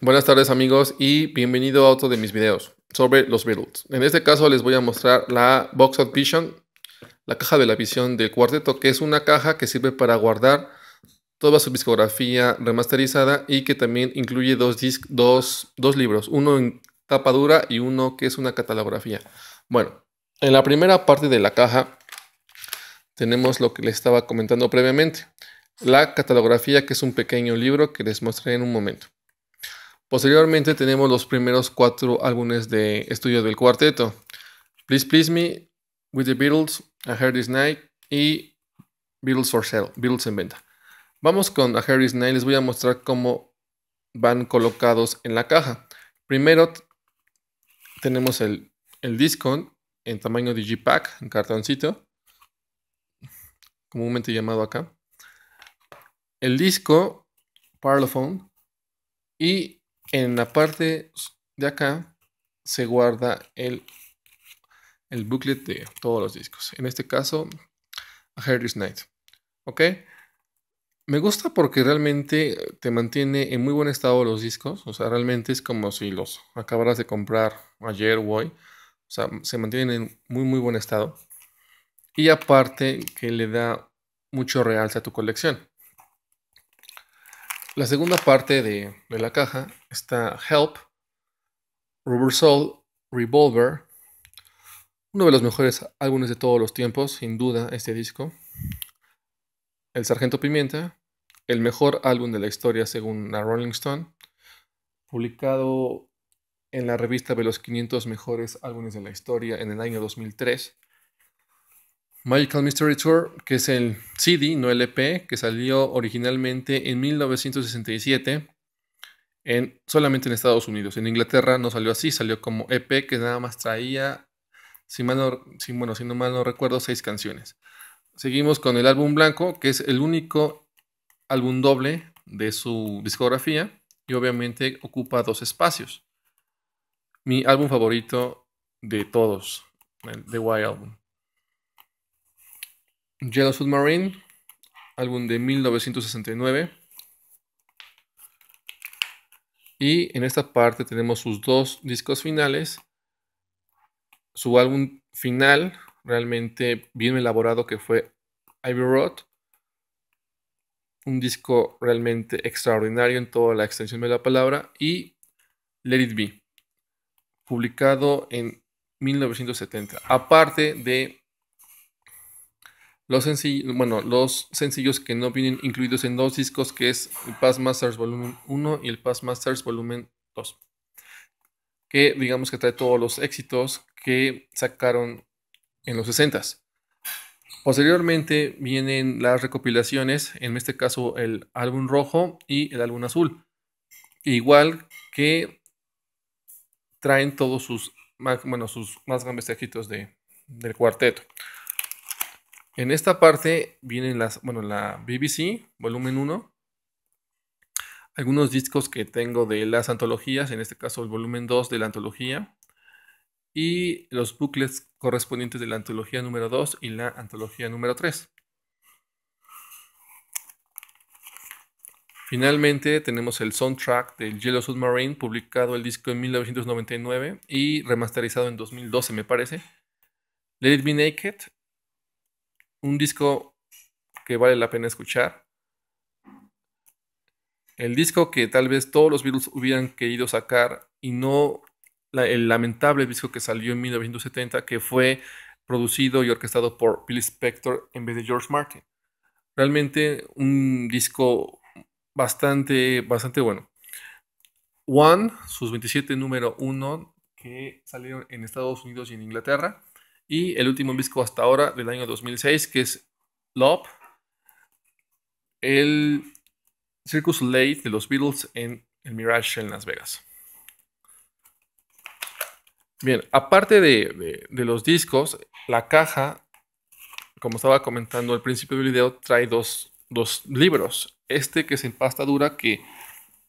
Buenas tardes amigos y bienvenido a otro de mis videos sobre los Beatles. En este caso les voy a mostrar la Box of Vision, la caja de la visión del cuarteto, que es una caja que sirve para guardar toda su discografía remasterizada y que también incluye dos, dos libros, uno en tapa dura y uno que es una catalografía. Bueno, en la primera parte de la caja tenemos lo que les estaba comentando previamente, la catalografía que es un pequeño libro que les mostraré en un momento. Posteriormente tenemos los primeros cuatro álbumes de estudio del cuarteto. Please Please Me, With the Beatles, A Hair This Night y Beatles for Sale, Beatles en venta. Vamos con A Hair This Night, les voy a mostrar cómo van colocados en la caja. Primero tenemos el, el disco en tamaño digipack, en cartoncito, comúnmente llamado acá. El disco Parlophone y en la parte de acá se guarda el, el booklet de todos los discos. En este caso, A Harry's Night. ¿Ok? Me gusta porque realmente te mantiene en muy buen estado los discos. O sea, realmente es como si los acabaras de comprar ayer o hoy. O sea, se mantienen en muy, muy buen estado. Y aparte que le da mucho realce a tu colección. La segunda parte de, la caja está Help, Rubber Soul, Revolver, uno de los mejores álbumes de todos los tiempos, sin duda, este disco. El Sargento Pimienta, el mejor álbum de la historia según la Rolling Stone, publicado en la revista de los 500 mejores álbumes de la historia en el año 2003. Magical Mystery Tour, que es el CD, no el EP, que salió originalmente en 1967 en, solamente en Estados Unidos. En Inglaterra no salió así, salió como EP que nada más traía, si, no, bueno, mal no recuerdo, seis canciones. Seguimos con el álbum blanco, que es el único álbum doble de su discografía y obviamente ocupa dos espacios. Mi álbum favorito de todos, The Wild Album. Yellow Submarine, álbum de 1969. Y en esta parte tenemos sus dos discos finales. Su álbum final, realmente bien elaborado, que fue Ivy Road. Un disco realmente extraordinario en toda la extensión de la palabra. Y Let It Be, publicado en 1970. Aparte de los, sencillos, bueno, los sencillos que no vienen incluidos en dos discos, que es el Past Masters Volumen 1 y el Pass Masters Volumen 2. Que digamos que trae todos los éxitos que sacaron en los 60 Posteriormente vienen las recopilaciones, en este caso el álbum rojo y el álbum azul. Igual que traen todos sus, sus más grandes tejitos del cuarteto. En esta parte vienen las, bueno, la BBC, volumen 1, algunos discos que tengo de las antologías, en este caso el volumen 2 de la antología, y los booklets correspondientes de la antología número 2 y la antología número 3. Finalmente tenemos el soundtrack del Yellow Submarine, publicado el disco en 1999 y remasterizado en 2012 me parece. Let It Be Naked, un disco que vale la pena escuchar. El disco que tal vez todos los virus hubieran querido sacar y no el lamentable disco que salió en 1970 que fue producido y orquestado por Billy Spector en vez de George Martin. Realmente un disco bastante, bastante bueno. One, sus 27 número 1 que salieron en Estados Unidos y en Inglaterra. Y el último disco hasta ahora del año 2006, que es Love. El Circus Late de los Beatles en el Mirage en Las Vegas. Bien, aparte de, los discos, la caja, como estaba comentando al principio del video, trae dos, libros. Este que es en pasta dura, que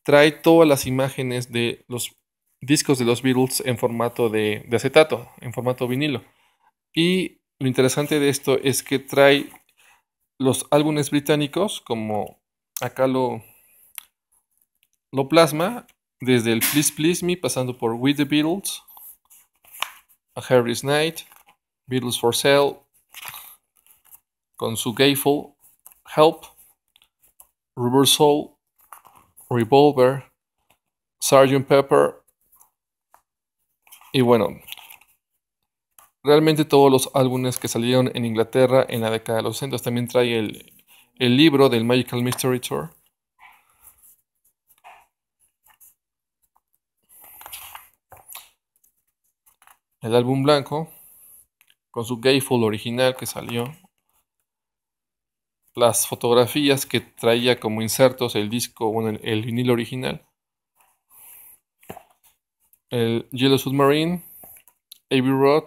trae todas las imágenes de los discos de los Beatles en formato de acetato, en formato vinilo. Y lo interesante de esto es que trae los álbumes británicos, como acá lo, plasma, desde el Please Please Me, pasando por With the Beatles, A Harry's Night, Beatles for Sale, con su Gayful, Help, Soul, Revolver, Sgt. Pepper, y bueno, realmente todos los álbumes que salieron en Inglaterra en la década de los 60. También trae el, libro del Magical Mystery Tour. El álbum blanco, con su Gayful original que salió. Las fotografías que traía como insertos el disco, o el, vinil vinilo original. El Yellow Submarine, Abbey Road,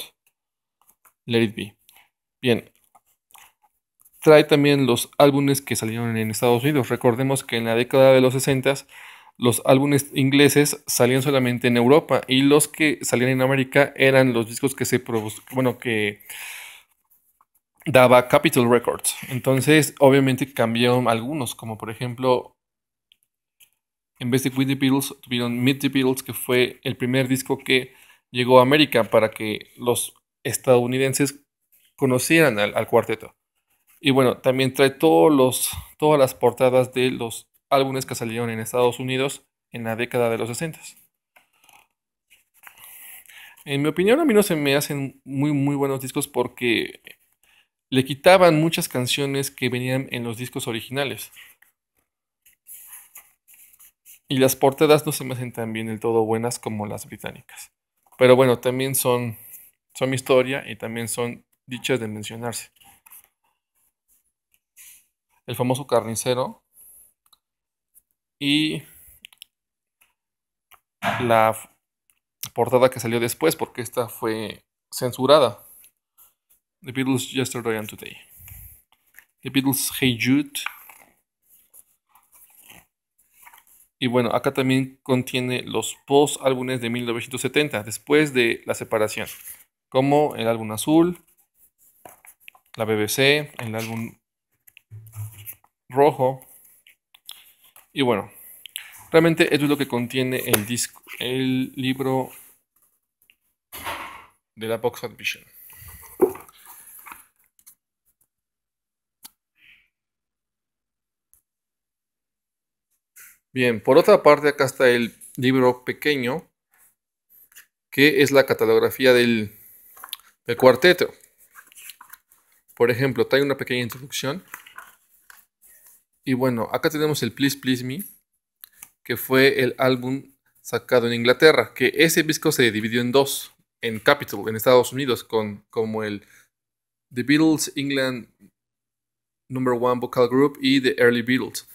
Let It Be. Bien, trae también los álbumes que salieron en Estados Unidos. Recordemos que en la década de los 60 los álbumes ingleses salían solamente en Europa y los que salían en América eran los discos que se produjeron. bueno, que daba Capitol Records. Entonces, obviamente cambiaron algunos, como por ejemplo en With the Beatles tuvieron Meet the Beatles, que fue el primer disco que llegó a América para que los estadounidenses conocieran al, cuarteto. Y bueno, también trae todos los, todas las portadas de los álbumes que salieron en Estados Unidos en la década de los 60. En mi opinión, a mí no se me hacen muy, muy buenos discos porque le quitaban muchas canciones que venían en los discos originales. Y las portadas no se me hacen tan bien del todo buenas como las británicas. Pero bueno, también son son historia y también son dichas de mencionarse. El famoso carnicero y la portada que salió después porque esta fue censurada. The Beatles Yesterday and Today. The Beatles Hey Jude. Y bueno, acá también contiene los post álbumes de 1970, después de la separación como el álbum azul, la BBC, el álbum rojo. Y bueno, realmente esto es lo que contiene el disco, el libro de la Box Vision. Bien, por otra parte, acá está el libro pequeño, que es la catalografía del el cuarteto. Por ejemplo, trae una pequeña introducción. Y bueno, acá tenemos el Please Please Me, que fue el álbum sacado en Inglaterra, que ese disco se dividió en dos, en Capitol, en Estados Unidos, con, como el The Beatles England Number One Vocal Group y The Early Beatles.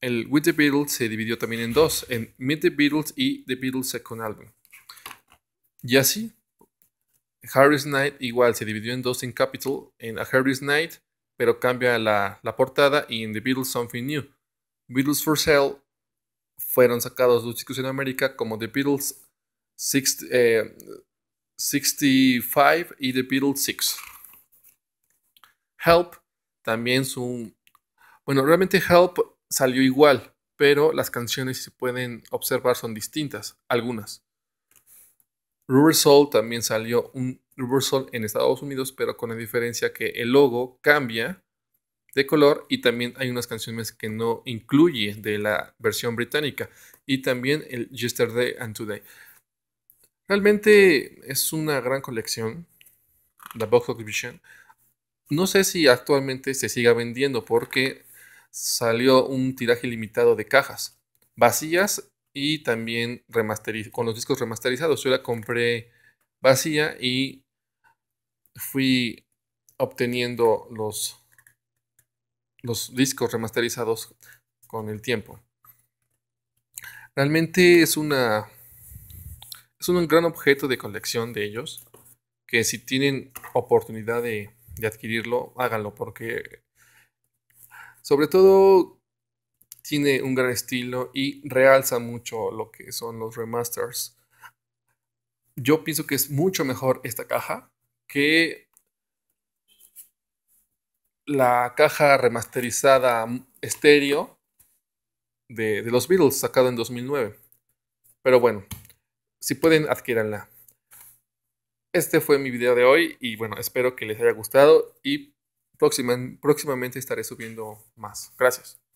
El With the Beatles se dividió también en dos, en Meet the Beatles y The Beatles Second Album. Y así, Harry's Knight igual se dividió en dos en Capital, en A Harris Knight, pero cambia la, portada y en The Beatles Something New. Beatles for Sale fueron sacados dos discos en América como The Beatles 65 eh, y The Beatles 6. Help también su... Bueno, realmente Help salió igual, pero las canciones se pueden observar son distintas, algunas. Rubber también salió un Rubber en Estados Unidos, pero con la diferencia que el logo cambia de color y también hay unas canciones que no incluye de la versión británica y también el Yesterday and Today. Realmente es una gran colección, la Box Vision. No sé si actualmente se siga vendiendo porque salió un tiraje limitado de cajas vacías y también con los discos remasterizados. Yo la compré vacía y fui obteniendo los, los discos remasterizados con el tiempo. Realmente es una es un gran objeto de colección de ellos que si tienen oportunidad de, de adquirirlo, háganlo porque sobre todo tiene un gran estilo y realza mucho lo que son los remasters. Yo pienso que es mucho mejor esta caja que la caja remasterizada estéreo de, los Beatles sacada en 2009. Pero bueno, si pueden, adquiéranla. Este fue mi video de hoy y bueno, espero que les haya gustado y próximamente estaré subiendo más. Gracias.